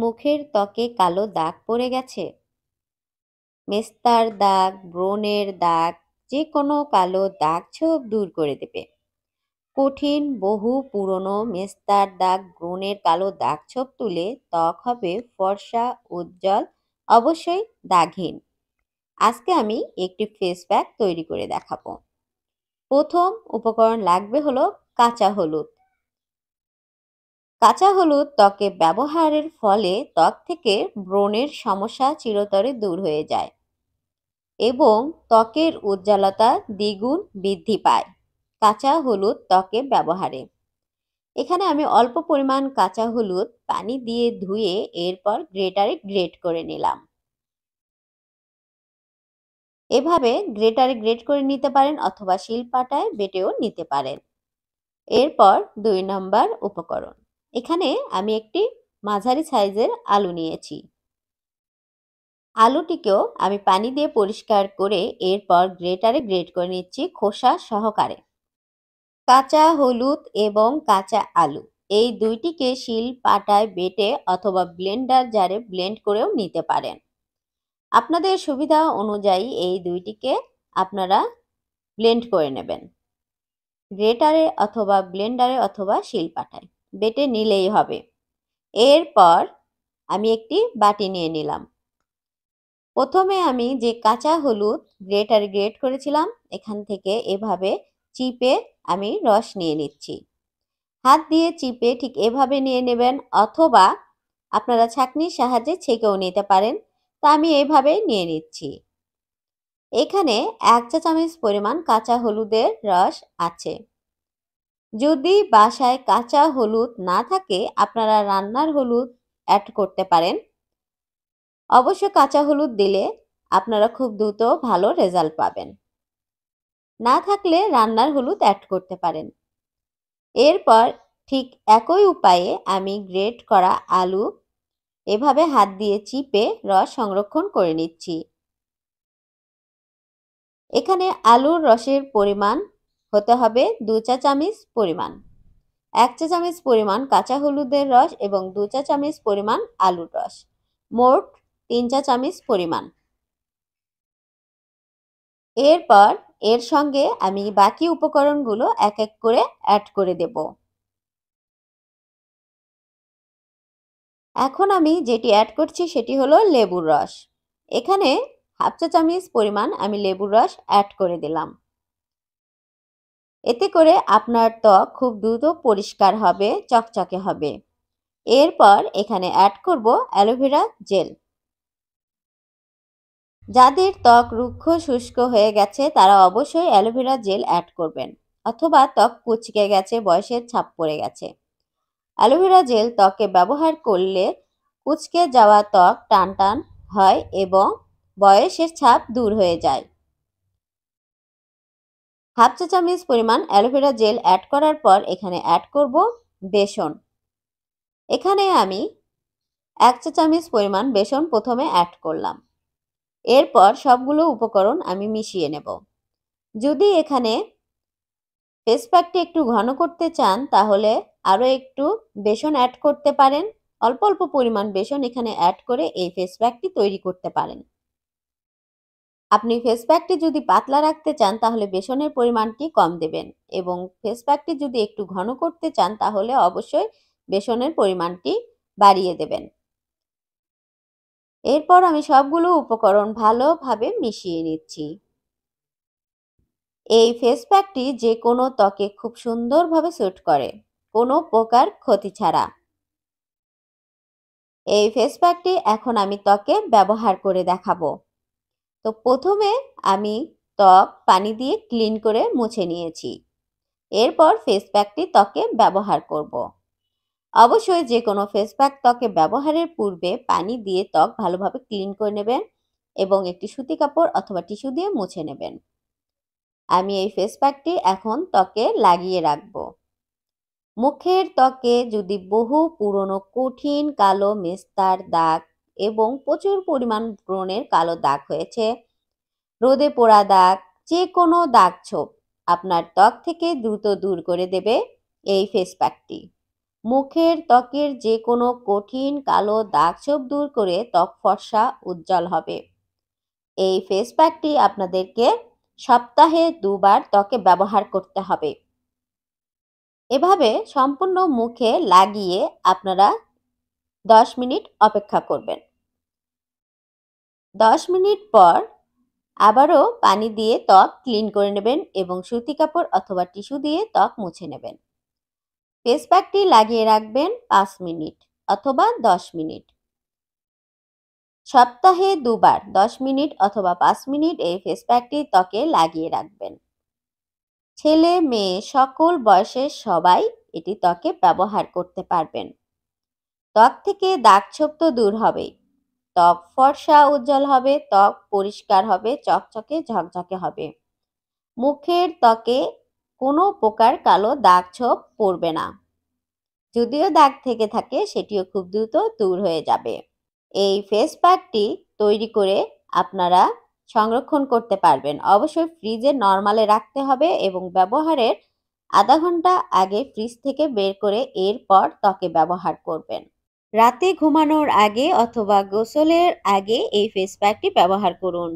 মুখের ত্বকে কালো দাগ পড়ে গেছে মেস্তার দাগ ব্রণের দাগ যে কোনো কালো দাগ ছোপ দূর করে দেবে কঠিন বহু পুরনো মেস্তার দাগ ব্রণের কালো দাগ ছোপ তুলে ত্বক হবে ফর্সা উজ্জ্বল অবশ্যই দাগহীন আজকে আমি একটি ফেস প্যাক তৈরি করে দেখাবো প্রথম উপকরণ লাগবে হলো কাঁচা হলুদ কাঁচা হলুদ ত্বকে ব্যবহারের ফলে ত্বক থেকে ব্রণের সমস্যা চিরতরে দূর হয়ে যায় এবং ত্বকের উজ্জ্বলতা দ্বিগুণ বৃদ্ধি পায় কাঁচা হলুদ ত্বকে ব্যবহারে এখানে আমি অল্প পরিমাণ কাঁচা হলুদ পানি দিয়ে ধুয়ে এরপর গ্রেটারে গ্রেট করে নিলাম এভাবে গ্রেটারে গ্রেট করে নিতে পারেন অথবা শিলপাটায় বেটেও নিতে পারেন এরপর দুই নম্বর উপকরণ এখানে আমি একটি মাঝারি সাইজের আলু নিয়েছি আলুটিকেও আমি পানি দিয়ে পরিষ্কার করে এরপর গ্রেটারে গ্রেট করে নিচ্ছি খোসা সহকারে কাঁচা হলুদ এবং কাঁচা আলু এই দুইটিকে শিল পাটায় বেটে অথবা ব্লেন্ডার জারে ব্লেন্ড করেও নিতে পারেন আপনাদের সুবিধা অনুযায়ী এই দুইটিকে আপনারা ব্লেন্ড করে নেবেন গ্রেটারে অথবা ব্লেন্ডারে অথবা শিল পাটায় বেটে নিলেই হবে এরপর আমি একটি বাটি নিয়ে নিলাম প্রথমে আমি যে কাঁচা হলুদ গ্রেটার গ্রেট করেছিলাম এখান থেকে এভাবে চিপে আমি রস নিয়ে নিচ্ছি হাত দিয়ে চিপে ঠিক এভাবে নিয়ে নেবেন অথবা আপনারা ছাঁকনির সাহায্যে ছেঁকেও নিতে পারেন তা আমি এভাবে নিয়ে নিচ্ছি এখানে এক চা চামচ পরিমাণ কাঁচা হলুদের রস আছে যদি বাসায় কাঁচা হলুদ না থাকে আপনারা রান্নার হলুদ অ্যাড করতে পারেন অবশ্য কাঁচা হলুদ দিলে আপনারা খুব দ্রুত ভালো রেজাল্ট পাবেন না থাকলে রান্নার হলুদ অ্যাড করতে পারেন এরপর ঠিক একই উপায়ে আমি গ্রেট করা আলু এভাবে হাত দিয়ে চিপে রস সংরক্ষণ করে নিচ্ছি এখানে আলুর রসের পরিমাণ হতে হবে দু চা চামিচ পরিমাণ এক চা চামিচ পরিমাণ কাঁচা হলুদের রস এবং দু চা চামিচ পরিমাণ আলুর রস মোট তিন চা চামিচ পরিমাণ এরপর এর সঙ্গে আমি বাকি উপকরণগুলো এক এক করে অ্যাড করে দেব এখন আমি যেটি অ্যাড করছি সেটি হলো লেবুর রস এখানে হাফ চা চামিচ পরিমাণ আমি লেবুর রস অ্যাড করে দিলাম এতে করে আপনার ত্বক খুব দ্রুত পরিষ্কার হবে চকচকে হবে এরপর এখানে অ্যাড করব অ্যালোভেরা জেল যাদের ত্বক রুক্ষ শুষ্ক হয়ে গেছে তারা অবশ্যই অ্যালোভেরা জেল অ্যাড করবেন অথবা ত্বক কুচকে গেছে বয়সের ছাপ পড়ে গেছে অ্যালোভেরা জেল ত্বকে ব্যবহার করলে কুচকে যাওয়া ত্বক টান টান হয় এবং বয়সের ছাপ দূর হয়ে যায় হাফ চা চামচ পরিমাণ অ্যালোভেরা জেল অ্যাড করার পর এখানে অ্যাড করব বেসন এখানে আমি এক চা চামচ পরিমাণ বেসন প্রথমে অ্যাড করলাম এরপর সবগুলো উপকরণ আমি মিশিয়ে নেব যদি এখানে ফেস প্যাকটি একটু ঘন করতে চান তাহলে আরও একটু বেসন অ্যাড করতে পারেন অল্প অল্প পরিমাণ বেসন এখানে অ্যাড করে এই ফেস প্যাকটি তৈরি করতে পারেন আপনি ফেস প্যাকটি যদি পাতলা রাখতে চান তাহলে বেসনের পরিমাণটি কম দেবেন এবং ফেস প্যাকটি যদি একটু ঘন করতে চান তাহলে অবশ্যই বেসনের পরিমাণটি বাড়িয়ে দেবেন এরপর আমি সবগুলো উপকরণ ভালোভাবে মিশিয়ে নিচ্ছি এই ফেস প্যাকটি যে কোনো ত্বকে খুব সুন্দরভাবে স্যুট করে কোনো প্রকার ক্ষতি ছাড়া এই ফেস প্যাকটি এখন আমি ত্বকে ব্যবহার করে দেখাবো তো প্রথমে আমি ত্বক পানি দিয়ে ক্লিন করে মুছে নিয়েছি এরপর ফেস প্যাকটি ত্বকে ব্যবহার করব। অবশ্যই যে কোনো ফেস প্যাক ত্বকে ব্যবহারের পূর্বে পানি দিয়ে ত্বক ভালোভাবে ক্লিন করে নেবেন এবং একটি সুতি কাপড় অথবা টিস্যু দিয়ে মুছে নেবেন আমি এই ফেস প্যাকটি এখন ত্বকে লাগিয়ে রাখব মুখের ত্বকে যদি বহু পুরনো কঠিন কালো মেস্তার দাগ এবং প্রচুর পরিমাণ ব্রণের কালো দাগ হয়েছে রোদে পোড়া দাগ যে কোনো দাগ ছোপ আপনার ত্বক থেকে দ্রুত দূর করে দেবে এই ফেস প্যাকটি মুখের ত্বকের যে কোনো কঠিন কালো দাগ ছোপ দূর করে ত্বক ফর্সা উজ্জ্বল হবে এই ফেস প্যাকটি আপনাদেরকে সপ্তাহে দুবার ত্বকে ব্যবহার করতে হবে এভাবে সম্পূর্ণ মুখে লাগিয়ে আপনারা দশ মিনিট অপেক্ষা করবেন দশ মিনিট পর আবারও পানি দিয়ে ত্বক ক্লিন করে নেবেন এবং সুতি কাপড় অথবা টিস্যু দিয়ে ত্বক মুছে নেবেন ফেস প্যাকটি লাগিয়ে রাখবেন পাঁচ মিনিট অথবা দশ মিনিট সপ্তাহে দুবার দশ মিনিট অথবা পাঁচ মিনিট এই ফেস প্যাকটি ত্বকে লাগিয়ে রাখবেন ছেলে মেয়ে সকল বয়সের সবাই এটি ত্বকে ব্যবহার করতে পারবেন ত্বক থেকে দাগ ছোপ তো দূর হবেই ত্বক ফর্সা উজ্জ্বল হবে ত্বক পরিষ্কার হবে চকচকে ঝকঝকে হবে মুখের ত্বকে কোনো প্রকার কালো দাগ ছোপ পড়বে না যদিও দাগ থেকে থাকে সেটিও খুব দ্রুত দূর হয়ে যাবে এই ফেস প্যাকটি তৈরি করে আপনারা সংরক্ষণ করতে পারবেন অবশ্যই ফ্রিজে নর্মালে রাখতে হবে এবং ব্যবহারের আধা ঘন্টা আগে ফ্রিজ থেকে বের করে এরপর ত্বকে ব্যবহার করবেন রাতে ঘুমানোর আগে অথবা গোসলের আগে এই ফেস প্যাকটি ব্যবহার করুন